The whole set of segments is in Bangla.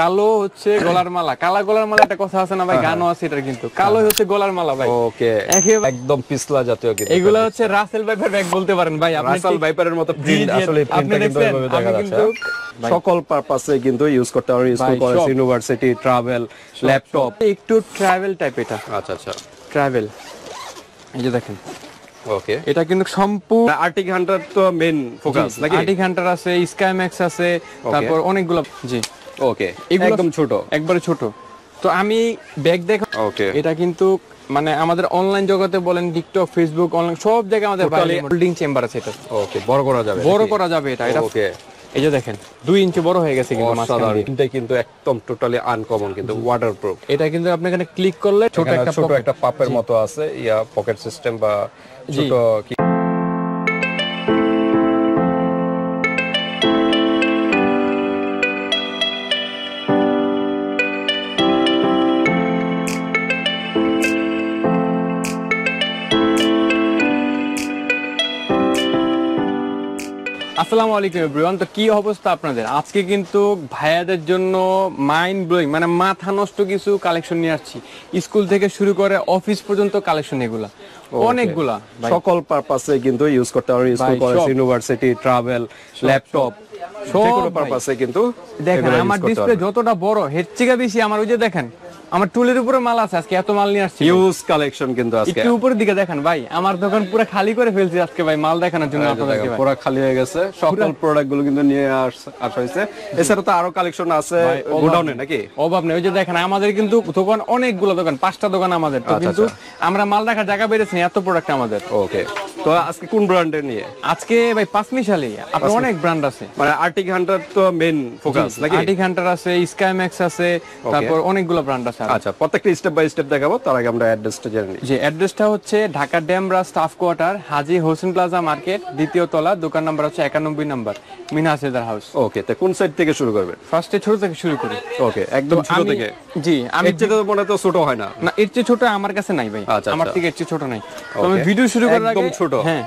কালো হচ্ছে গলার মালা কালা গলার মালা একটা কথা আছে না ভাই হ্যাঁ, গানও হ্যাঁ। আছে এটা কিন্তু কালো হচ্ছে গলার মালা ভাই ওকে একদম পিছলা জাতীয় কিন্তু এগুলা হচ্ছে রাসেল ভাইপার ব্যাগ বলতে পারেন ভাই আপনি রাসেল ভাইপারের মতো প্রিন্ট আসলে প্রিন্টটা কিন্তু এভাবে দেখা যাচ্ছে সকল পারপাসে কিন্তু ইউজ করতে পারেন school college university travel laptop একটু ট্রাভেল টাইপ এটা আচ্ছা আচ্ছা ট্রাভেল এই যে দেখেন ওকে এটা কিন্তু সম্পূর্ণ আর্টিক হান্টার তো মেইন ফোকাস নাকি আর্টিক হান্টার আছে স্কাইম্যাক্স আছে তারপর অনেকগুলো জি ওকে একদম ছোট একবারে ছোট তো আমি ব্যাগ ওকে এটা কিন্তু মানে আমাদের অনলাইন জগতে বলেন টিকটক ফেসবুক অনলাইন সব জায়গায় আমাদের হোল্ডিং চেম্বার আছে এটা ওকে বড় করা যাবে বড় করা যাবে এটা এটা ওকে এই যে দেখেন দুই ইঞ্চি বড় হয়ে গেছে কিন্তু এটা কিন্তু একদম টোটালি আনকমন কিন্তু ওয়াটারপ্রুফ এটা কিন্তু আপনি এখানে ক্লিক করলে ছোট একটা ছোট একটা পাপের মতো আছে ইয়া পকেট সিস্টেম বা ছোট আসসালামু আলাইকুম এভরিওয়ান তো কি অবস্থা আপনাদের আজকে কিন্তু ভাইয়াদের জন্য মাইন্ড ব্লোয়িং মানে মাথা নষ্ট কিছু কালেকশন নিয়ে আসছি স্কুল থেকে শুরু করে অফিস পর্যন্ত কালেকশন এগুলা অনেকগুলা সকল পারপাসে কিন্তু ইউজ করতে পারবেন school college university travel laptop সকল পারপাসে কিন্তু দেখেন আমার ডিসপ্লে যতটা বড় হেড বেশি আমার ওই যে দেখেন আমার টুলের উপরে মাল আছে আজকে এত মাল নিয়ে আসছি ইউজ কালেকশন কিন্তু আজকে একটু উপরের দিকে দেখেন ভাই আমার দোকান পুরো খালি করে ফেলছি আজকে ভাই মাল দেখানোর জন্য আপনাদেরকে পুরো খালি হয়ে গেছে সকল প্রোডাক্ট গুলো কিন্তু নিয়ে আসা হয়েছে এছাড়া তো আরো কালেকশন আছে গোডাউনে নাকি অভাব নেই ওই যে দেখেন আমাদের কিন্তু দোকান অনেকগুলো দোকান পাঁচটা দোকান আমাদের তো আচ্ছা, কিন্তু আচ্ছা। আমরা মাল রাখার জায়গা বেড়েছি এত প্রোডাক্ট আমাদের ওকে তো আজকে কোন ব্র্যান্ডের নিয়ে আজকে ভাই পাঁচমিশালি আপনার অনেক ব্র্যান্ড আছে মানে আর্টিক হান্টার তো মেন ফোকাস নাকি আর্টিক হান্টার আছে স্কাইম্যাক্স আছে তারপর অনেকগুলো ব্র্যান্ড আছে আচ্ছা প্রত্যেকটা স্টেপ বাই স্টেপ দেখাবো তার আগে আমরা অ্যাড্রেসটা জেনে নিই যে অ্যাড্রেসটা হচ্ছে Dhaka Demra staff quarter Haji Hossain plaza market দ্বিতীয় তলা দোকান নাম্বার হচ্ছে নাম্বার হাউস ওকে তো কোন সাইড থেকে শুরু ছোট থেকে শুরু করি ওকে একদম ছোট থেকে জি আমি এর চেয়ে মনে তো ছোট হয় না না এর চেয়ে ছোট আমার কাছে নাই ভাই আচ্ছা, আমার আচ্ছা। থেকে এর চেয়ে ছোট নাই আমি ভিডিও শুরু করার একদম ছোট হ্যাঁ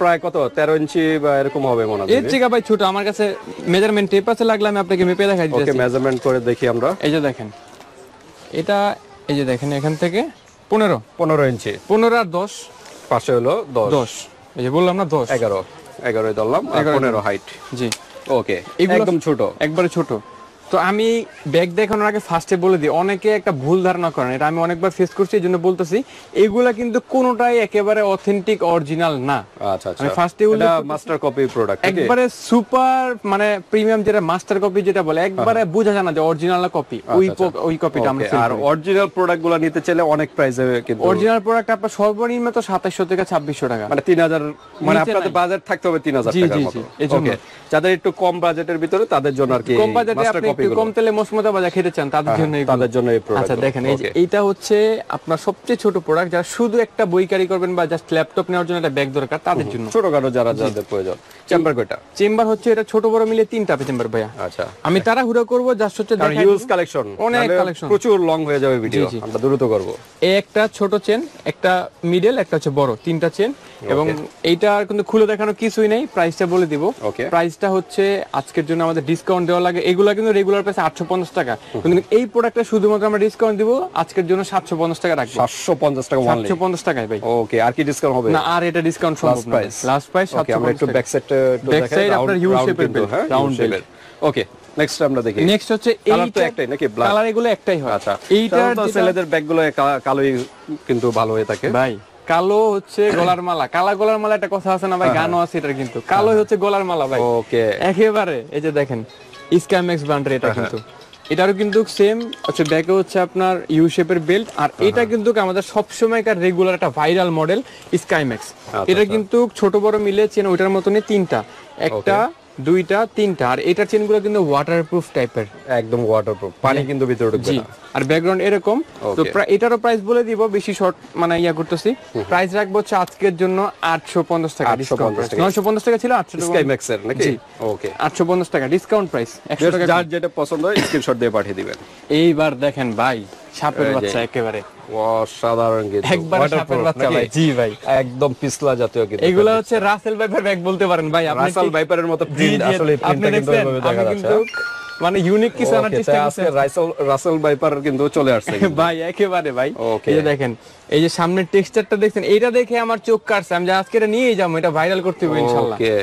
প্রায় কত তেরো ইঞ্চি বা এরকম হবে মনে হয় এর চেয়ে ভাই ছোট আমার কাছে মেজারমেন্ট টেপ আছে লাগলে আমি আপনাকে মেপে দেখাই দিচ্ছি ওকে মেজারমেন্ট করে দেখি আমরা এই যে দেখেন এটা এই যে দেখেন এখান থেকে পনেরো পনেরো ইঞ্চি পনেরো আর দশ পাশে হলো দশ দশ এই যে বললাম না দশ এগারো এগারোই ধরলাম পনেরো হাইট জি ওকে একদম ছোট একবারে ছোট তো আমি ব্যাগ দেখানোর আগে ফার্স্টে বলে দিই অনেকে একটা ভুল ধারণা করেন এটা আমি অনেকবার ফেস করছি এই জন্য বলতেছি এগুলা কিন্তু কোনোটাই একেবারে অথেন্টিক অরিজিনাল না ফার্স্টে মাস্টার কপি প্রোডাক্ট একবারে সুপার মানে প্রিমিয়াম যেটা মাস্টার কপি যেটা বলে একবারে বোঝা জানা যে অরিজিনাল কপি আচ্ছা, ওই আচ্ছা। ওই কপিটা আমরা আর অরিজিনাল প্রোডাক্ট গুলা নিতে চাইলে অনেক প্রাইসে কিন্তু অরিজিনাল প্রোডাক্ট আপনার সর্বনিম্ন তো 2700 থেকে ছাব্বিশশো টাকা মানে তিন হাজার মানে আপনাদের বাজেট থাকতে হবে তিন হাজার যাদের একটু কম বাজেটের ভিতরে তাদের জন্য আর কি কম বাজেটে আপনি একটু কম তেলে মসমতা ভাজা খেতে চান তাদের হ্যাঁ, জন্য তাদের জন্য এই প্রোডাক্ট আচ্ছা দেখেন এই যে এইটা হচ্ছে আপনার সবচেয়ে ছোট প্রোডাক্ট যারা শুধু একটা বই ক্যারি করবেন বা জাস্ট ল্যাপটপ নেওয়ার জন্য একটা ব্যাগ দরকার তাদের জন্য ছোটখাটো যারা যাদের প্রয়োজন চেম্বার কয়টা চেম্বার হচ্ছে এটা ছোট বড় মিলে তিনটা চেম্বার ভাইয়া আচ্ছা আমি তারা করব জাস্ট হচ্ছে কালেকশন অনেক কালেকশন প্রচুর লং হয়ে যাবে ভিডিও আমরা দ্রুত করব একটা ছোট চেন একটা মিডল একটা হচ্ছে বড় তিনটা চেন এবং এইটা কিন্তু খুলে দেখানো কিছুই নেই প্রাইসটা বলে দিব প্রাইসটা হচ্ছে আজকের জন্য আমাদের ডিসকাউন্ট দেওয়া লাগে এগুলা কিন্তু রেগুলার প্রাইস 850 টাকা কিন্তু এই প্রোডাক্টটা শুধুমাত্র আমরা ডিসকাউন্ট দিব আজকের জন্য 750 টাকা রাখবো 750 টাকা 750 টাকায় ভাই ওকে আর কি ডিসকাউন্ট হবে না আর এটা ডিসকাউন্ট সম্ভব না লাস্ট প্রাইস আমরা একটু ব্যাক সাইডটা হ্যাঁ, একটাই নাকি আচ্ছা, ব্ল্যাক কালার কালোই কিন্তু ভালো হয়ে থাকে ভাই কালো হচ্ছে গলার মালা কালা গলার মালা একটা কথা আছে না ভাই হ্যাঁ, হ্যাঁ। গানও আছে এটার কিন্তু কালো হচ্ছে গলার মালা ভাই ওকে একেবারে এই যে দেখেন ইসকামেক্স ব্রান্ডের এটা কিন্তু এটারও কিন্তু সেম হচ্ছে ব্যাকে হচ্ছে আপনার ইউ শেপের বেল্ট আর হ্যাঁ, এটা হ্যাঁ। কিন্তু আমাদের সবসময়কার রেগুলার একটা ভাইরাল মডেল স্কাইম্যাক্স এটা আচ্ছা। কিন্তু ছোট বড় মিলে চেন ওইটার মতনই তিনটা একটা দুইটা তিনটা আর এটার চেনগুলো কিন্তু ওয়াটারপ্রুফ টাইপের একদম ওয়াটারপ্রুফ পানি কিন্তু ভিতরে ঢুকবে না আর ব্যাকগ্রাউন্ড এরকম তো এটারও প্রাইস বলে দিব বেশি শর্ট মানে ইয়া করতেছি প্রাইস রাখবো হচ্ছে আজকের জন্য 850 টাকা 950 টাকা ছিল 800 টাকা স্কাই ম্যাক্সের নাকি ওকে 850 টাকা ডিসকাউন্ট প্রাইস 100 টাকা যার যেটা পছন্দ হয় স্ক্রিনশট দিয়ে পাঠিয়ে দিবেন এইবার দেখেন ভাই সাপের বাচ্চা একেবারে মানে ইউনিক কিছু রাসেল ভাইপার কিন্তু চলে আসছে একেবারে ভাই দেখেন এই যে সামনের টেক্সচারটা দেখছেন এটা দেখে আমার চোখ কাটছে আমি আজকে নিয়ে যাবো এটা ভাইরাল করতে হবে ওকে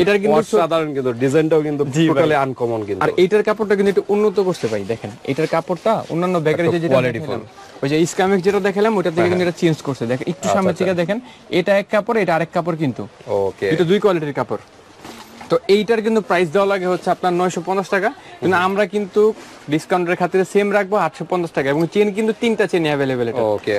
এটার কিন্তু সাধারণ কিন্তু ডিজাইনটাও কিন্তু টোটালি আনকমন কিন্তু আর এটার কাপড়টা কিন্তু একটু উন্নত করতে পারি দেখেন এটার কাপড়টা অন্যান্য ব্যাগের যে যেটা ওই যে ইসকামিক যেটা দেখালাম থেকে হ্যাঁ, কিন্তু হ্যাঁ। এটা চেঞ্জ করছে দেখেন একটু আচ্ছা, সামনে আচ্ছা। থেকে দেখেন এটা এক কাপড় এটা আরেক কাপড় কিন্তু ওকে এটা দুই কোয়ালিটির কাপড় তো এইটার কিন্তু প্রাইস দেওয়া লাগে হচ্ছে আপনার নয়শো পঞ্চাশ টাকা কিন্তু আমরা কিন্তু ডিসকাউন্টের খাতিরে সেম রাখবো আটশো পঞ্চাশ টাকা এবং চেন কিন্তু তিনটা চেন অ্যাভেলেবেল ওকে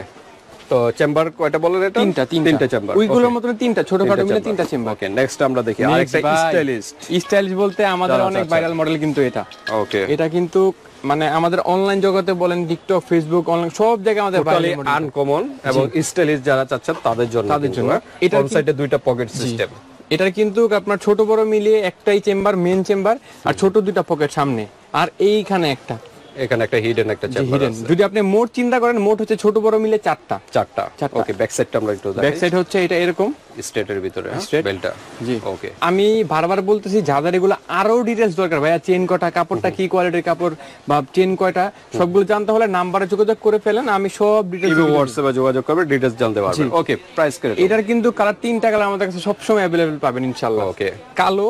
তো চেম্বার কয়টা বলেন এটা তিনটা তিনটা চেম্বার ওইগুলোর মতন তিনটা ছোট মিলে তিনটা চেম্বার ওকে নেক্সট আমরা দেখি আরেকটা স্টাইলিস্ট স্টাইলিশ বলতে আমাদের অনেক ভাইরাল আচ্ছা, আচ্ছা। মডেল কিন্তু এটা ওকে এটা কিন্তু মানে আমাদের অনলাইন জগতে বলেন টিকটক ফেসবুক অনলাইন সব জায়গায় আমাদের টোটালি আনকমন এবং স্টাইলিশ যারা চাচ্ছেন তাদের জন্য তাদের জন্য হ্যাঁ? এটা সাইডে দুইটা পকেট সিস্টেম এটার কিন্তু আপনার ছোট বড় মিলিয়ে একটাই চেম্বার মেন চেম্বার আর ছোট দুইটা পকেট সামনে আর এইখানে একটা এখানে একটা হিডেন একটা চেম্বার আছে যদি আপনি মোট চিন্তা করেন মোট হচ্ছে ছোট বড় মিলে চারটা চারটা ওকে ব্যাক সাইডটা আমরা একটু ব্যাক সাইড হচ্ছে এটা এরকম স্টেটের ভিতরে স্টেট হ্যাঁ? বেলটা জি ওকে আমি বারবার বলতেছি যাদের এগুলো আরো ডিটেইলস দরকার ভাইয়া চেন কটা কাপড়টা কি কোয়ালিটির কাপড় বা চেন কয়টা সবগুলো জানতে হলে নাম্বারে যোগাযোগ করে ফেলেন আমি সব ডিটেইলস হোয়াটসঅ্যাপে যোগাযোগ করবে ডিটেইলস জানতে পারবে ওকে প্রাইস করে এটার কিন্তু কালার তিনটা কালার আমাদের কাছে সব সময় अवेलेबल পাবেন ইনশাআল্লাহ ওকে কালো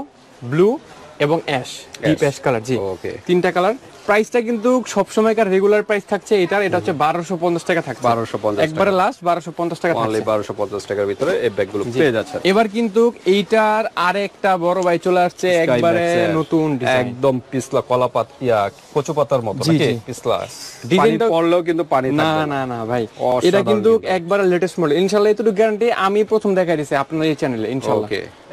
ব্লু এবং অ্যাশ ডিপ অ্যাশ কালার জি ওকে তিনটা কালার প্রাইসটা কিন্তু সব সময়কার রেগুলার প্রাইস থাকছে এটার এটা হচ্ছে 1250 টাকা থাকছে 1250 একবারে লাস্ট 1250 পঞ্চাশ টাকা অনলি বারোশো পঞ্চাশ টাকার ভিতরে এই ব্যাগগুলো পেয়ে যাচ্ছে এবার কিন্তু এইটার আরেকটা বড় ভাই চলে আসছে একবারে নতুন ডিজাইন একদম পিছলা কলা পাত ইয়া কচু পাতার মতো পিছলা ডিজাইনটা পড়লেও কিন্তু পানি না না না ভাই এটা কিন্তু একবারে লেটেস্ট মডেল ইনশাআল্লাহ এতটুকু গ্যারান্টি আমি প্রথম দেখাই দিছি আপনার এই চ্যানেলে ইনশাআল্লাহ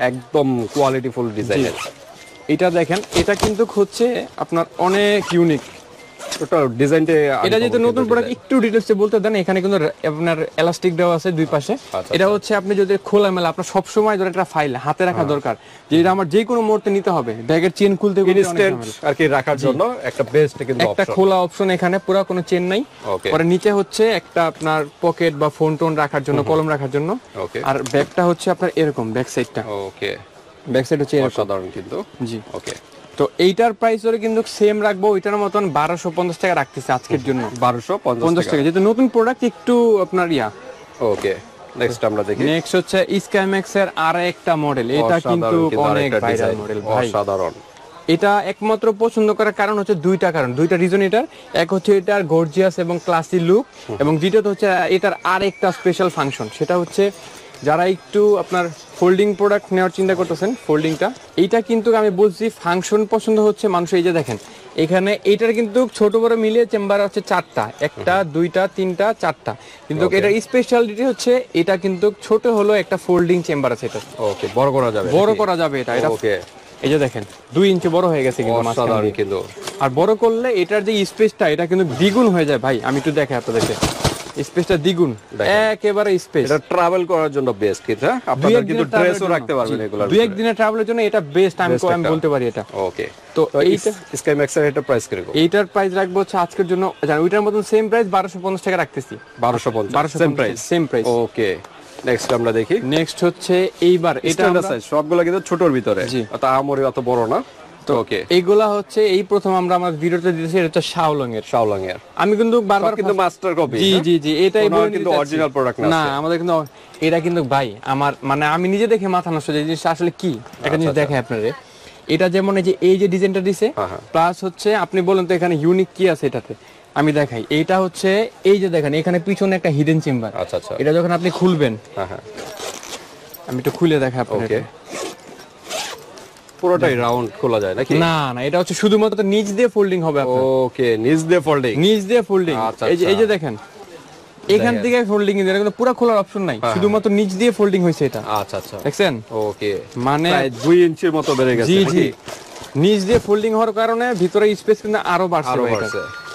একদম কোয়ালিটিফুল ডিজাইন আছে এটা দেখেন এটা কিন্তু হচ্ছে আপনার অনেক ইউনিক টোটাল ডিজাইনটা এটা যেহেতু নতুন প্রোডাক্ট একটু ডিটেলসে বলতে দেন এখানে কিন্তু আপনার এলাস্টিক দেওয়া আছে দুই পাশে আচ্ছা, আচ্ছা। এটা হচ্ছে আপনি যদি খোলামেলা আপনার সব সময় ধরে একটা ফাইল হাতে রাখা হ্যাঁ। দরকার যেটা আমার যে কোনো মুহূর্তে নিতে হবে ব্যাগের চেন খুলতে আর কি রাখার জন্য একটা বেস্ট কিন্তু একটা খোলা অপশন এখানে পুরো কোনো চেন নাই পরে নিচে হচ্ছে একটা আপনার পকেট বা ফোন টোন রাখার জন্য কলম রাখার জন্য আর ব্যাগটা হচ্ছে আপনার এরকম ব্যাক সাইডটা ওকে ব্যাক সাইড হচ্ছে কিন্তু জি ওকে তো এইটার প্রাইস কিন্তু সেম রাখবো ওইটার মতন বারোশো পঞ্চাশ টাকা রাখতেছে আজকের জন্য বারোশো পঞ্চাশ টাকা যেহেতু নতুন প্রোডাক্ট একটু আপনার ইয়া ওকে নেক্সট আমরা দেখি নেক্সট হচ্ছে এর আর একটা মডেল এটা কিন্তু অনেক ভাইরাল মডেল এটা একমাত্র পছন্দ করার কারণ হচ্ছে দুইটা কারণ দুইটা রিজন এটার এক হচ্ছে এটার গর্জিয়াস এবং ক্লাসি লুক এবং দ্বিতীয়ত হচ্ছে এটার আর একটা স্পেশাল ফাংশন সেটা হচ্ছে যারা একটু আপনার ফোল্ডিং প্রোডাক্ট নেওয়ার চিন্তা করতেছেন ফোল্ডিংটা এইটা কিন্তু আমি বলছি ফাংশন পছন্দ হচ্ছে মানুষ এই যে দেখেন এখানে এটার কিন্তু ছোট বড় মিলিয়ে চেম্বার হচ্ছে চারটা একটা দুইটা তিনটা চারটা কিন্তু এটা স্পেশালিটি হচ্ছে এটা কিন্তু ছোট হলো একটা ফোল্ডিং চেম্বার আছে এটা ওকে বড় করা যাবে বড় করা যাবে এটা এটা ওকে এই যে দেখেন দুই ইঞ্চি বড় হয়ে গেছে কিন্তু কিন্তু আর বড় করলে এটার যে স্পেসটা এটা কিন্তু দ্বিগুণ হয়ে যায় ভাই আমি একটু দেখে আপনাদেরকে স্পেসটা দ্বিগুণ একেবারে স্পেস এটা ট্রাভেল করার জন্য বেস্ট হ্যাঁ? আপনারা কিন্তু ড্রেসও রাখতে পারবেন দুই এক দিনের ট্রাভেলের জন্য এটা বেস্ট আমি আমি বলতে পারি এটা ওকে তো এইটা স্কাই এটা প্রাইস এইটার প্রাইস রাখবো হচ্ছে আজকের জন্য জানেন ওইটার মতন সেম প্রাইস 1250 টাকা রাখতেছি 1250 same price same price okay next আমরা দেখি নেক্সট হচ্ছে এইবার এটা সবগুলো কিন্তু ছোটর ভিতরে অত আমরে অত বড় না তো এইগুলা হচ্ছে এই প্রথম আমরা আমার ভিডিওতে দিতেছি এটা হচ্ছে শাওলং এর শাওলং এর আমি কিন্তু বারবার কিন্তু মাস্টার কপি জি জি জি এটাই কিন্তু অরিজিনাল প্রোডাক্ট না আমাদের কিন্তু এটা কিন্তু ভাই আমার মানে আমি নিজে দেখে মাথা নষ্ট যে জিনিসটা আসলে কি একটা আচ্ছা, জিনিস আচ্ছা। দেখে আপনারে এটা যেমন এই যে এই যে ডিজাইনটা দিছে প্লাস হ্যাঁ, হ্যাঁ। হচ্ছে আপনি বলেন তো এখানে ইউনিক কি আছে এটাতে আমি দেখাই এটা হচ্ছে এই যে দেখেন এখানে পিছনে একটা হিডেন চেম্বার আচ্ছা আচ্ছা এটা যখন আপনি খুলবেন হ্যাঁ, আমি একটু খুলে দেখাই আপনাকে পুরোটাই রাউন্ড খোলা যায় নাকি না না এটা হচ্ছে শুধুমাত্র নিচ দিয়ে ফোল্ডিং হবে ওকে নিজ দিয়ে ফোল্ডিং নিজ দিয়ে ফোল্ডিং আচ্ছা, এই যে এই যে আচ্ছা। দেখেন এখান থেকে ফোল্ডিং এর কিন্তু পুরো খোলার অপশন নাই হ্যাঁ, শুধুমাত্র হ্যাঁ। নিজ দিয়ে ফোল্ডিং হয়েছে এটা আচ্ছা আচ্ছা দেখছেন ওকে মানে 2 ইঞ্চির মতো বেড়ে গেছে জি জি নিজ দিয়ে ফোল্ডিং হওয়ার কারণে ভিতরে স্পেস কিন্তু আরো বাড়ছে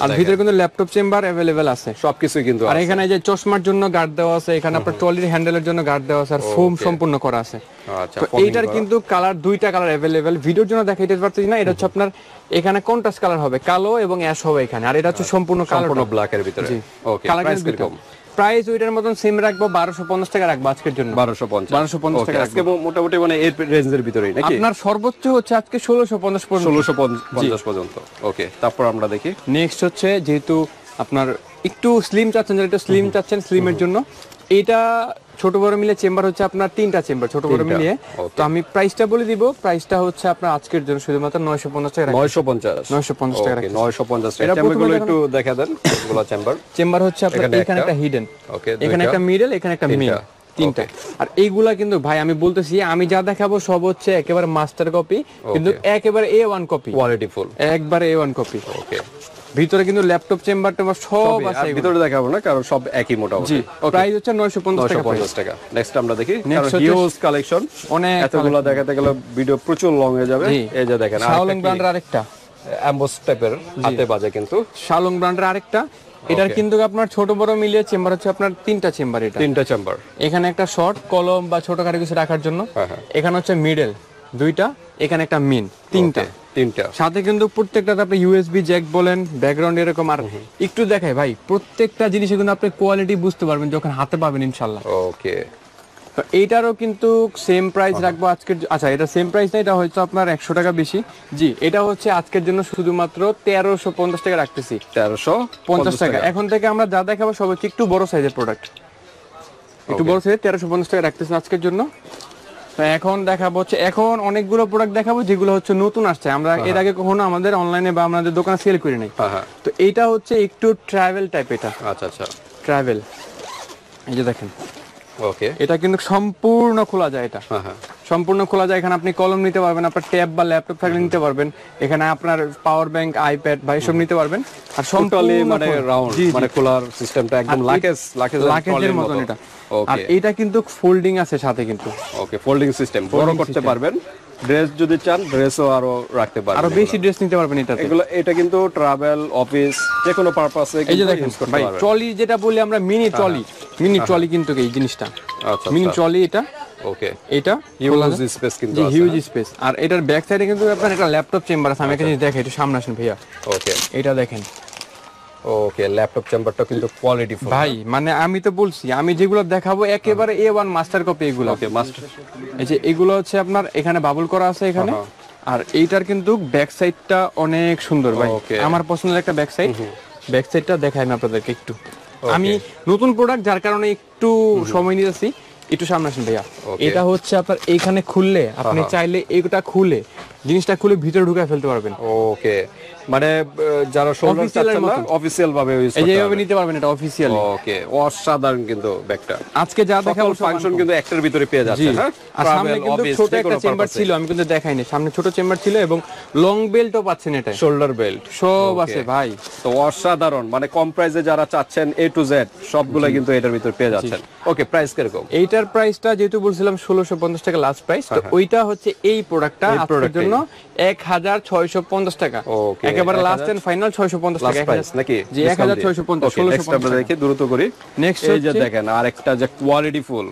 আর ভিতরে কিন্তু ল্যাপটপ চেম্বার अवेलेबल আছে সবকিছু কিন্তু আর এখানে যে চশমার জন্য গার্ড দেওয়া আছে এখানে আপনার ট্রলির হ্যান্ডেলের জন্য গার্ড দেওয়া আছে আর ফোম সম্পূর্ণ করা আছে আচ্ছা, তো এইটার কিন্তু কালার দুইটা কালার अवेलेबल ভিডিওর জন্য দেখাইতে পারতেছি না এটা হচ্ছে আপনার এখানে কন্ট্রাস্ট কালার হবে কালো এবং অ্যাশ হবে এখানে আর এটা হচ্ছে আচ্ছা, সম্পূর্ণ কালার সম্পূর্ণ ব্ল্যাক এর ভিতরে ওকে কালার কিন্তু প্রাইস ওইটার মতন সেম রাখবো বারোশো পঞ্চাশ টাকা রাখবো আজকের জন্য বারোশো পঞ্চাশ বারোশো পঞ্চাশ টাকা আজকে মোটামুটি মানে এর রেঞ্জের ভিতরেই নাকি আপনার সর্বোচ্চ হচ্ছে আজকে ষোলোশো পঞ্চাশ পর্যন্ত ষোলোশো পঞ্চাশ পর্যন্ত ওকে তারপর আমরা দেখি নেক্সট হচ্ছে যেহেতু আপনার একটু স্লিম চাচ্ছেন যেটা স্লিম চাচ্ছেন স্লিমের জন্য এটা ছোট বড় মিলে চেম্বার হচ্ছে আপনার তিনটা চেম্বার ছোট বড় মিলে তো আমি প্রাইসটা বলে দিব প্রাইসটা হচ্ছে আপনার আজকের জন্য শুধুমাত্র 950 টাকা 950 950 টাকা 950 টাকা চেম্বারগুলো একটু দেখা দেন এগুলো চেম্বার চেম্বার হচ্ছে আপনার এখানে একটা হিডেন ওকে এখানে একটা মিডল এখানে একটা মেইন তিনটা আর এইগুলা কিন্তু ভাই আমি বলতেছি আমি যা দেখাবো সব হচ্ছে একেবারে মাস্টার কপি কিন্তু একেবারে A one copy quality full একবারে এ ওয়ান কপি ওকে ভিতরে কিন্তু ল্যাপটপ চেম্বার টেম্বার সব আছে ভিতরে দেখাবো না কারণ সব একই মোটামুটি প্রাইস হচ্ছে নয়শো টাকা 950 টাকা নেক্সট আমরা দেখি হিউজ কালেকশন অনেক এতগুলো দেখাতে গেলে ভিডিও প্রচুর লং হয়ে যাবে এই যে দেখেন শাওলং ব্র্যান্ডের আরেকটা অ্যাম্বোস টাইপের হাতে বাজে কিন্তু শাওলং ব্র্যান্ডের আরেকটা এটার কিন্তু আপনার ছোট বড় মিলিয়ে চেম্বার হচ্ছে আপনার তিনটা চেম্বার এটা তিনটা চেম্বার এখানে একটা শর্ট কলম বা ছোট কারি কিছু রাখার জন্য হ্যাঁ, হ্যাঁ। এখানে হচ্ছে মিডল দুইটা এখানে একটা মিন তিনটা তিনটা সাথে কিন্তু প্রত্যেকটাতে আপনি ইউএসবি জ্যাক বলেন ব্যাকগ্রাউন্ড এরকম আর একটু দেখাই ভাই প্রত্যেকটা জিনিসে কিন্তু আপনি কোয়ালিটি বুঝতে পারবেন যখন হাতে পাবেন ইনশাল্লাহ ওকে তো এইটারও কিন্তু সেম প্রাইস রাখবো আজকের আচ্ছা এটা সেম প্রাইস না এটা হয়তো আপনার একশো টাকা বেশি জি এটা হচ্ছে আজকের জন্য শুধুমাত্র তেরোশো পঞ্চাশ টাকা রাখতেছি তেরোশো পঞ্চাশ টাকা এখন থেকে আমরা যা দেখাবো সব হচ্ছে একটু বড় সাইজের প্রোডাক্ট একটু বড় সাইজের তেরোশো পঞ্চাশ টাকা রাখতেছি আজকের জন্য তো এখন দেখাবো হচ্ছে এখন অনেকগুলো প্রোডাক্ট দেখাবো যেগুলো হচ্ছে নতুন আসছে আমরা এর আগে কখনো আমাদের অনলাইনে বা আমাদের দোকানে সেল করি নাই তো এইটা হচ্ছে একটু ট্রাভেল টাইপ এটা আচ্ছা আচ্ছা ট্রাভেল এই যে দেখেন এটা কিন্তু সম্পূর্ণ খোলা যায় এটা হ্যাঁ, হ্যাঁ। সম্পূর্ণ খোলা যায় এখানে আপনি কলম নিতে পারবেন আপনার ট্যাব বা ল্যাপটপ থাকলে নিতে পারবেন এখানে আপনার পাওয়ার ব্যাংক আইপ্যাড বা এসব নিতে পারবেন আর সম্পূর্ণ মানে রাউন্ড মানে খোলার সিস্টেমটা একদম লাকেজ লাকেজ লাকেজের মতন এটা আর এটা কিন্তু ফোল্ডিং আছে সাথে কিন্তু ওকে ফোল্ডিং সিস্টেম বড় করতে পারবেন ড্রেস যদি চান ড্রেসও আরো রাখতে পারেন আরো বেশি ড্রেস নিতে পারবেন এটাতে এগুলো এটা কিন্তু ট্রাভেল অফিস যে কোনো পারপাসে এই যে দেখেন ভাই ট্রলি যেটা বলি আমরা মিনি ট্রলি মিনি ট্রলি কিন্তু এই জিনিসটা আচ্ছা মিনি আচ্ছা। ট্রলি এটা ওকে এটা হিউজ স্পেস কিন্তু আছে হিউজ হ্যাঁ। স্পেস আর এটার ব্যাক সাইডে কিন্তু আপনার একটা ল্যাপটপ চেম্বার আছে আমি একটা আচ্ছা। জিনিস দেখাই একটু সামনে আসেন ভাইয়া ওকে এটা দেখেন ওকে ল্যাপটপ চেম্বারটা কিন্তু কোয়ালিটি ভাই মানে আমি তো বলছি আমি যেগুলো দেখাবো একেবারে এ ওয়ান মাস্টার কপি এগুলো ওকে মাস্টার এই যে এগুলো হচ্ছে আপনার এখানে বাবুল করা আছে এখানে হ্যাঁ, হ্যাঁ। আর এইটার কিন্তু ব্যাক সাইডটা অনেক সুন্দর ভাই আমার পছন্দের একটা ব্যাক সাইড ব্যাক সাইডটা দেখাই আমি আপনাদেরকে একটু আমি নতুন প্রোডাক্ট যার কারণে একটু সময় নিতেছি একটু সামনে আসুন ভাইয়া এটা হচ্ছে আপনার এখানে খুললে আপনি হ্যাঁ, চাইলে এটা খুলে জিনিসটা খুলে ভিতরে ঢুকে ফেলতে পারবেন ওকে মানে যারা সোলার অফিসিয়াল ভাবে ইউজ করতে এইভাবে নিতে পারবেন এটা অফিসিয়াল ওকে অসাধারণ কিন্তু ব্যাগটা আজকে যা দেখাবো ফাংশন কিন্তু একটার ভিতরে পেয়ে যাচ্ছে হ্যাঁ আর সামনে কিন্তু ছোট একটা চেম্বার ছিল আমি কিন্তু দেখাইনি সামনে ছোট চেম্বার ছিল এবং লং বেল্টও পাচ্ছেন এটা শোল্ডার বেল্ট সব আছে ভাই তো অসাধারণ মানে কম প্রাইসে যারা চাচ্ছেন এ টু জেড সবগুলো কিন্তু এটার ভিতরে পেয়ে যাচ্ছেন ওকে প্রাইস কিরকম এইটার প্রাইসটা যেহেতু বলছিলাম 1650 টাকা লাস্ট প্রাইস তো হ্যাঁ, হ্যাঁ। ওইটা হচ্ছে এই প্রোডাক্টটা আজকের জন্য জন্য এক হাজার ছয়শো পঞ্চাশ টাকা একেবারে লাস্ট এন্ড ফাইনাল ছয়শো পঞ্চাশ টাকা নাকি যে এক হাজার ছয়শো পঞ্চাশ দেখে দ্রুত করি নেক্সট দেখেন আর একটা যে কোয়ালিটি ফুল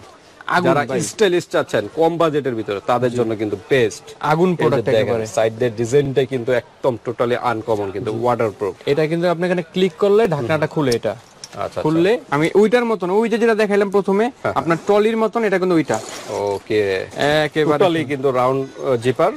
কম বাজেটের ভিতরে তাদের জন্য কিন্তু বেস্ট আগুন প্রোডাক্ট কিন্তু একদম টোটালি আনকমন কিন্তু ওয়াটারপ্রুফ এটা কিন্তু আপনি এখানে ক্লিক করলে ঢাকনাটা খুলে এটা আচ্ছা, আচ্ছা। খুললে আমি ওইটার মতন ওই যে যেটা দেখাইলাম প্রথমে হ্যাঁ, হ্যাঁ। আপনার মতন এটা কিন্তু ওইটা ওকে একেবারে কিন্তু রাউন্ড জিপার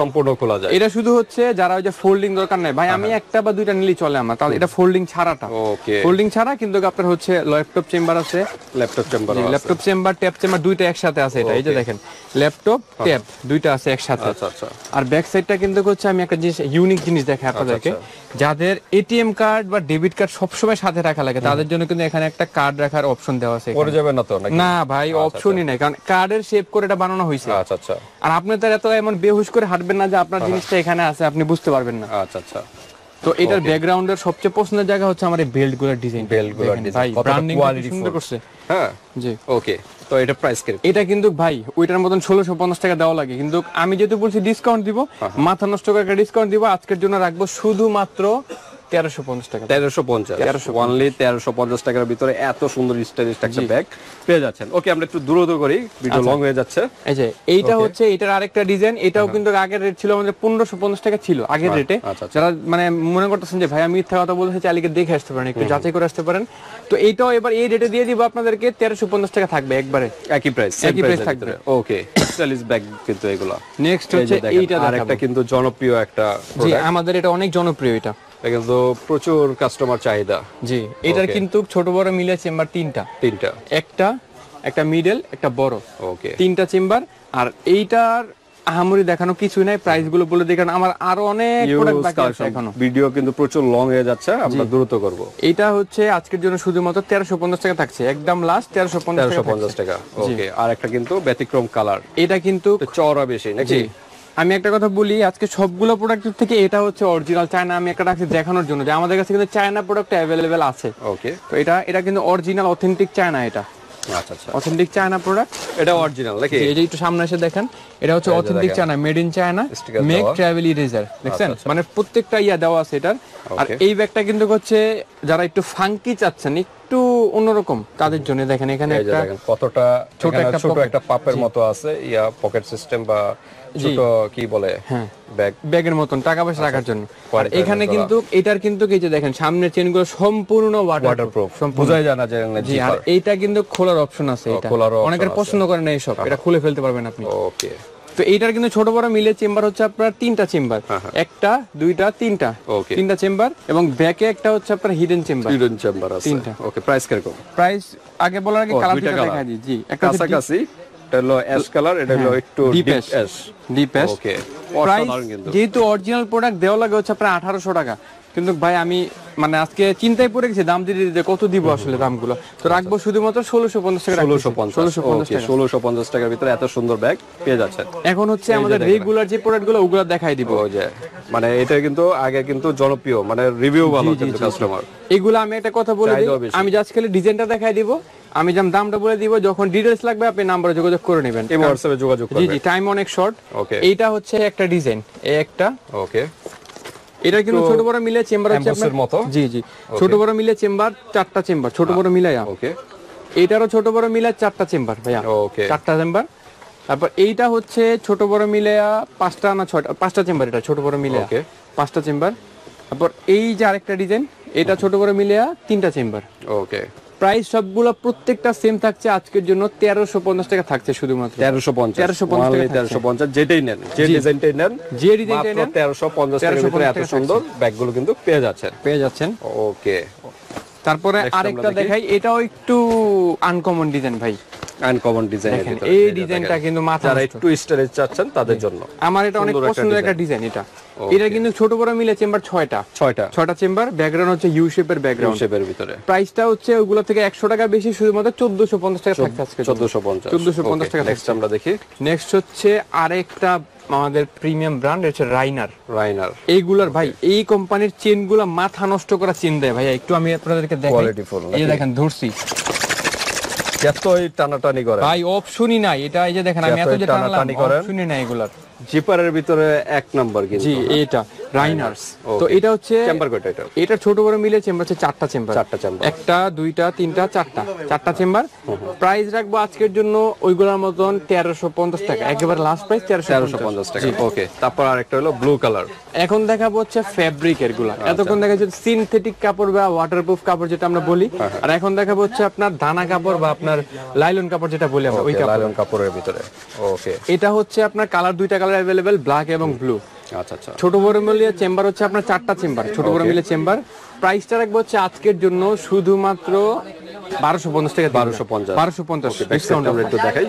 সম্পূর্ণ খোলা যায় এটা শুধু হচ্ছে যারা ওই যে ফোল্ডিং দরকার নাই ভাই হ্যাঁ, আমি একটা বা দুইটা চলে আমার তাহলে এটা ফোল্ডিং ছাড়াটা ওকে ফোল্ডিং ছাড়া কিন্তু আপনার হচ্ছে ল্যাপটপ চেম্বার আছে laptop chamber laptop chamber tap chamber দুইটা একসাথে আছে এটা এই যে দেখেন ল্যাপটপ ট্যাপ দুইটা আছে একসাথে আচ্ছা আচ্ছা আর ব্যাক সাইডটা কিন্তু হচ্ছে আমি একটা জিনিস ইউনিক জিনিস দেখাই আচ্ছা, আপনাদেরকে যাদের এটিএম কার্ড বা ডেবিট কার্ড সবসময় সাথে রাখা লাগে তাদের জন্য কিন্তু এখানে একটা কার্ড রাখার অপশন দেওয়া আছে পড়ে যাবে না তো না ভাই অপশনই আচ্ছা, আচ্ছা। নাই কারণ কার্ডের শেপ করে এটা বানানো হয়েছে আচ্ছা আচ্ছা আর আপনি তার এত এমন বেহুশ করে হাঁটবেন না যে আপনার জিনিসটা এখানে আছে আপনি বুঝতে পারবেন না আচ্ছা আচ্ছা তো এটার ব্যাকগ্রাউন্ডের সবচেয়ে পছন্দের জায়গা হচ্ছে আমার এই বেল্টগুলোর ডিজাইন বেল্টগুলোর ডিজাইন ব্র্যান্ডিং কোয়ালিটি সুন্দর করছে হ্যাঁ জি ওকে তো এটা প্রাইস কি এটা কিন্তু ভাই ওইটার মতন 1650 টাকা দেওয়া লাগে কিন্তু আমি যেহেতু বলছি ডিসকাউন্ট দিব মাথা নষ্ট করে একটা ডিসকাউন্ট দিব আজকের জন্য রাখবো শুধুমাত্র তেরোশো পঞ্চাশ টাকা তেরোশো পঞ্চাশ তেরোশো অনলি পঞ্চাশ টাকার ভিতরে আচ্ছা। আরেকটা ডিজাইন টাকা আচ্ছা, আচ্ছা, মানে, দেখে আসতে পারেন একটু যাচাই করে আসতে পারেন তো এইটাও এবার এই রেটে দিয়ে দিব আপনাদেরকে তেরোশো পঞ্চাশ টাকা থাকবে একবারে একই প্রাইস একই প্রাইস থাকবে ওকে ব্যাগ কিন্তু এগুলো নেক্সট এইটা আরেকটা কিন্তু জনপ্রিয় একটা আমাদের এটা অনেক জনপ্রিয় এটা কিন্তু প্রচুর কাস্টমার চাহিদা জি এটার কিন্তু ছোট বড় মিলে চেম্বার তিনটা তিনটা একটা একটা মিডল একটা বড় ওকে তিনটা চেম্বার আর এইটার আহামরি দেখানো কিছুই নাই প্রাইস গুলো বলে দেখেন আমার আরো অনেক প্রোডাক্ট বাকি আছে এখনো ভিডিও কিন্তু প্রচুর লং হয়ে যাচ্ছে আমরা দ্রুত করব এটা হচ্ছে আজকের জন্য শুধুমাত্র 1350 টাকা থাকছে একদম লাস্ট 1350 টাকা ওকে আর একটা কিন্তু ব্যতিক্রম কালার এটা কিন্তু চওড়া বেশি নাকি আমি একটা কথা বলি আজকে সবগুলো প্রোডাক্টের থেকে এটা হচ্ছে অরিজিনাল চায়না আমি একটা রাখছি দেখানোর জন্য যে আমাদের কাছে কিন্তু চায়না প্রোডাক্ট অ্যাভেলেবেল আছে ওকে তো এটা এটা কিন্তু অরিজিনাল অথেন্টিক চায়না এটা আচ্ছা আচ্ছা অথেন্টিক চায়না প্রোডাক্ট এটা অরিজিনাল নাকি এই যে একটু সামনে এসে দেখেন এটা হচ্ছে authentic China made in China make travel eraser দেখছেন আচ্ছা। মানে প্রত্যেকটা ইয়া দেওয়া আছে এটার আর এই ব্যাগটা কিন্তু হচ্ছে যারা একটু ফাঙ্কি চাচ্ছেন একটু অন্যরকম তাদের জন্য দেখেন এখানে একটা কতটা ছোট একটা ছোট একটা পাপের মতো আছে ইয়া পকেট সিস্টেম বা ছোট কি বলে হ্যাঁ। ব্যাগ ব্যাগের মতন টাকা পয়সা আচ্ছা, রাখার জন্য আর এখানে কিন্তু এটার কিন্তু কিছু যে দেখেন সামনের চেনগুলো সম্পূর্ণ ওয়াটারপ্রুফ বোঝাই জানা যায় জি আর এইটা কিন্তু খোলার অপশন আছে এটা অনেকের পছন্দ করে না এইসব এটা খুলে ফেলতে পারবেন আপনি ওকে তো এইটার কিন্তু ছোট বড় মিলে চেম্বার হচ্ছে আপনার তিনটা চেম্বার হ্যাঁ, হ্যাঁ। একটা দুইটা তিনটা তিনটা চেম্বার এবং ব্যাকে একটা হচ্ছে আপনার হিডেন চেম্বার হিডেন চেম্বার আছে তিনটা ওকে প্রাইস কিরকম প্রাইস আগে বলার আগে oh, কালার দুইটা দেখা দিই জি একটা কাছাকাছি এটা হলো অ্যাশ কালার এটা হলো একটু deep ash deep ash okay যেহেতু অরিজিনাল প্রোডাক্ট দেওয়া লাগে হচ্ছে আপনার আঠারোশো টাকা কিন্তু ভাই আমি মানে আজকে চিন্তায় পড়ে গেছি দাম দিতে দিতে কত দিব আসলে দামগুলো তো রাখবো শুধুমাত্র ষোলোশো পঞ্চাশ টাকা ষোলোশো পঞ্চাশ ষোলোশো পঞ্চাশ টাকার ভিতরে এত সুন্দর ব্যাগ পেয়ে যাচ্ছে এখন হচ্ছে আমাদের রেগুলার যে প্রোডাক্ট গুলো ওগুলো দেখাই দিব যে মানে এটা কিন্তু আগে কিন্তু জনপ্রিয় মানে রিভিউ ভালো কিন্তু কাস্টমার এগুলো আমি একটা কথা বলে দিই আমি জাস্ট খালি ডিজাইনটা দেখাই দিব আমি যেমন দামটা বলে দিব যখন ডিটেইলস লাগবে আপনি নাম্বারে যোগাযোগ করে নেবেন এই হোয়াটসঅ্যাপে যোগাযোগ করবেন জি জি টাইম অনেক শর্ট ওকে এইটা হচ্ছে একটা ডিজাইন এই একটা ওকে এটা কিন্তু ছোট বড় মিলে চেম্বার হচ্ছে আপনার মতো জি জি ছোট বড় মিলে চেম্বার চারটা চেম্বার ছোট বড় মিলায়া ওকে এটারও ছোট বড় মিলে চারটা চেম্বার ভাইয়া ওকে চারটা চেম্বার তারপর এইটা হচ্ছে ছোট বড় মিলেয়া পাঁচটা না ছয়টা পাঁচটা চেম্বার এটা ছোট বড় মিলে ওকে পাঁচটা চেম্বার তারপর এই যে আরেকটা ডিজাইন এটা ছোট বড় মিলেয়া তিনটা চেম্বার ওকে প্রাইস সবগুলো প্রত্যেকটা সেম থাকছে আজকের জন্য তেরোশো পঞ্চাশ টাকা থাকছে শুধুমাত্র তেরোশো পঞ্চাশ তেরোশো পঞ্চাশ তেরোশো পঞ্চাশ যেটাই নেন যে ডিজাইনটাই নেন যে ডিজাইন তেরোশো পঞ্চাশ তেরোশো এত সুন্দর ব্যাগগুলো কিন্তু পেয়ে যাচ্ছেন পেয়ে যাচ্ছেন ওকে তারপরে আরেকটা দেখাই এটাও একটু আনকমন ডিজাইন ভাই আনকমন ডিজাইন এই ডিজাইনটা কিন্তু মাথা একটু স্টোরেজ চাচ্ছেন তাদের জন্য হ্যাঁ। আমার এটা অনেক পছন্দের একটা ডিজাইন এটা এটা কিন্তু ছোট বড় মিলে চেম্বার ছয়টা ছয়টা ছয়টা চেম্বার ব্যাকগ্রাউন্ড হচ্ছে ইউ শেপের ব্যাকগ্রাউন্ড শেপের ভিতরে প্রাইসটা হচ্ছে ওগুলো থেকে একশো টাকা বেশি শুধুমাত্র চোদ্দশো পঞ্চাশ টাকা থাকছে আজকে 1450 পঞ্চাশ টাকা নেক্সট আমরা দেখি নেক্সট হচ্ছে আরেকটা আমাদের প্রিমিয়াম ব্র্যান্ড হচ্ছে রাইনার রাইনার এইগুলার ভাই এই কোম্পানির চেন চেনগুলো মাথা নষ্ট করা চেন দেয় ভাই একটু আমি আপনাদেরকে দেখাই এই দেখেন ধরছি এতই টানাটানি করে ভাই অপশনই নাই এটা এই যে দেখেন আমি এত যে করে অপশনই নাই এগুলার জিপারের ভিতরে এক কিন্তু জি এটা রাইনার্স তো এটা হচ্ছে চেম্বার কয়টা এটা এটা ছোট বড় মিলে চেম্বার হচ্ছে চারটা চেম্বার চারটা চেম্বার একটা দুইটা তিনটা চারটা চারটা চেম্বার প্রাইস রাখবো আজকের জন্য ওইগুলোর মতন টাকা একেবারে লাস্ট প্রাইস টাকা ওকে তারপর আরেকটা হলো ব্লু কালার এখন দেখাবো হচ্ছে গুলা আচ্ছা। এতক্ষণ দেখা যাচ্ছে সিনথেটিক কাপড় বা ওয়াটারপ্রুফ কাপড় যেটা আমরা বলি হ্যাঁ, হ্যাঁ। আর এখন দেখাবো হচ্ছে আপনার দানা কাপড় বা আপনার লাইলন কাপড় যেটা বলি আমরা ওই লাইলন কাপড়ের ভিতরে ওকে এটা হচ্ছে আপনার কালার দুইটা কালার অ্যাভেলেবেল ব্ল্যাক এবং ব্লু আচ্ছা আচ্ছা ছোট বড় মিলিয়ে চেম্বার হচ্ছে আপনার চারটা চেম্বার ছোট বড় চেম্বার প্রাইসটা রাখবো হচ্ছে আজকের জন্য শুধুমাত্র বারোশো পঞ্চাশ টাকা বারোশো পঞ্চাশ বারোশো পঞ্চাশ ডিসকাউন্ট একটু দেখাই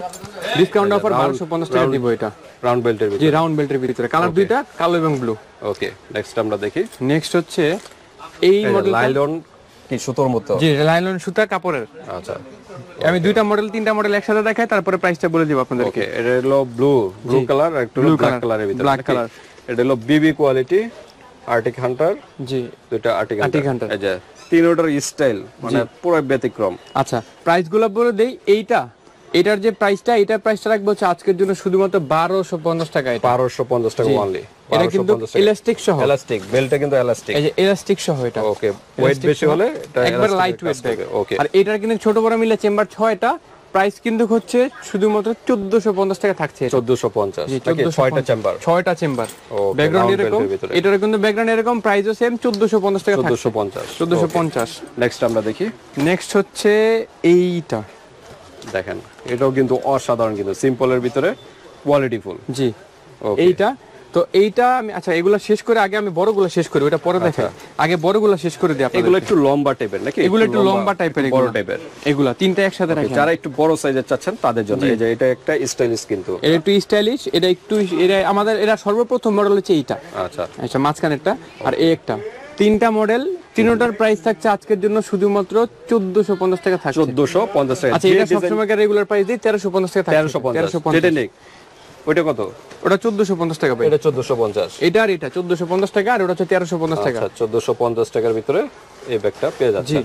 ডিসকাউন্ট অফার বারোশো পঞ্চাশ টাকা এটা রাউন্ড বেল্টের রাউন্ড বেল্টের ভিতরে কালার দুইটা কালো এবং ব্লু ওকে নেক্সট আমরা দেখি নেক্সট হচ্ছে এই মডেল লাইলন কি সুতোর মতো জি লাইলন সুতা কাপড়ের আচ্ছা আমি দুইটা মডেল তিনটা মডেল একসাথে দেখাই তারপরে প্রাইসটা বলে দিব আপনাদেরকে এটা হলো ব্লু ব্লু কালার আর একটু ব্ল্যাক কালার এর ভিতরে ব্ল্যাক কালার এটা হলো বিবি কোয়ালিটি আর্টিক হান্টার জি দুইটা আর্টিক আর্টিক হান্টার এই যে তিন অর্ডার স্টাইল মানে পুরো ব্যতিক্রম আচ্ছা প্রাইসগুলো বলে দেই এইটা এটার যে প্রাইসটা এটা প্রাইসটা রাখবো আজকের জন্য শুধুমাত্র বারোশো পঞ্চাশ টাকা বারোশো পঞ্চাশ টাকা অনলি এটা কিন্তু ইলাস্টিক সহ ইলাস্টিক বেলটা কিন্তু ইলাস্টিক এই যে ইলাস্টিক সহ এটা ওকে ওয়েট বেশি হলে এটা একবার লাইট ওয়েট থাকে ওকে আর এটার কিন্তু ছোট বড় মিলে চেম্বার 6টা প্রাইস কিন্তু হচ্ছে শুধুমাত্র 1450 টাকা থাকছে 1450 জি 6টা চেম্বার 6টা চেম্বার ব্যাকগ্রাউন্ড এরকম এটার কিন্তু ব্যাকগ্রাউন্ড এরকম প্রাইসও সেম 1450 টাকা 1450 1450 নেক্সট আমরা দেখি নেক্সট হচ্ছে এইটা দেখেন এটাও কিন্তু অসাধারণ কিন্তু সিম্পলের ভিতরে কোয়ালিটিফুল জি এইটা তো এইটা আমি আচ্ছা এগুলা শেষ করে আগে আমি শেষ করি ওটা পরে আচ্ছা। আগে শেষ করে দিই আপনাদের একটু লম্বা টাইপের নাকি একটু লম্বা টাইপের বড় টাইপের তিনটা একসাথে যারা একটু বড় সাইজের চাচ্ছেন তাদের জন্য এই যে এটা একটা স্টাইলিশ কিন্তু এটা একটু স্টাইলিশ এটা একটু আমাদের সর্বপ্রথম মডেল হচ্ছে এইটা আচ্ছা আচ্ছা মাঝখানেরটা আর এই একটা তিনটা মডেল তিনটার প্রাইস থাকছে আজকের জন্য শুধুমাত্র চোদ্দশো পঞ্চাশ টাকা থাকছে চোদ্দশো পঞ্চাশ টাকা আচ্ছা এটা সবসময় রেগুলার প্রাইস দিই তেরোশো পঞ্চাশ টাকা যেটা নেই ওইটা কত ওটা চোদ্দশো পঞ্চাশ টাকা এটা চোদ্দশো পঞ্চাশ এটা আর এটা চোদ্দশো পঞ্চাশ টাকা আর ওটা হচ্ছে তেরোশো পঞ্চাশ টাকা আচ্ছা, চোদ্দশো পঞ্চাশ টাকার ভিতরে এই ব্যাগটা পেয়ে যাচ্ছে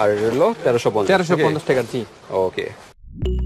আর এটা হলো তেরোশো পঞ্চাশ তেরোশো পঞ্চাশ টাকা জি ওকে